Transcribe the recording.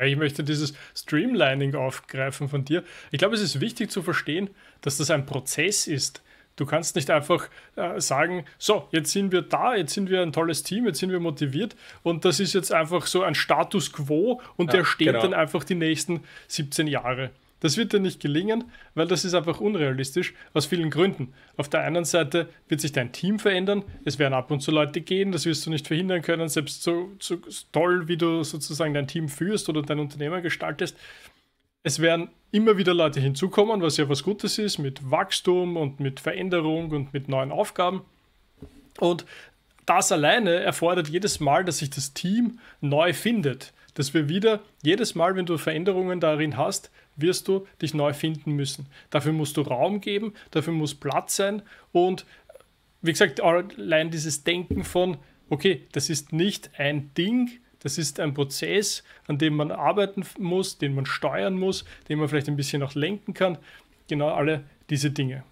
Ja, ich möchte dieses Streamlining aufgreifen von dir. Ich glaube, es ist wichtig zu verstehen, dass das ein Prozess ist. Du kannst nicht einfach äh, sagen, so, jetzt sind wir da, jetzt sind wir ein tolles Team, jetzt sind wir motiviert und das ist jetzt einfach so ein Status quo und ja, der steht genau. dann einfach die nächsten 17 Jahre. Das wird dir nicht gelingen, weil das ist einfach unrealistisch aus vielen Gründen. Auf der einen Seite wird sich dein Team verändern, es werden ab und zu Leute gehen, das wirst du nicht verhindern können, selbst so, so toll, wie du sozusagen dein Team führst oder dein Unternehmer gestaltest. Es werden immer wieder Leute hinzukommen, was ja was Gutes ist, mit Wachstum und mit Veränderung und mit neuen Aufgaben. Und das alleine erfordert jedes Mal, dass sich das Team neu findet. Dass wir wieder, jedes Mal, wenn du Veränderungen darin hast, wirst du dich neu finden müssen. Dafür musst du Raum geben, dafür muss Platz sein und wie gesagt, allein dieses Denken von, okay, das ist nicht ein Ding, das ist ein Prozess, an dem man arbeiten muss, den man steuern muss, den man vielleicht ein bisschen auch lenken kann. Genau alle diese Dinge.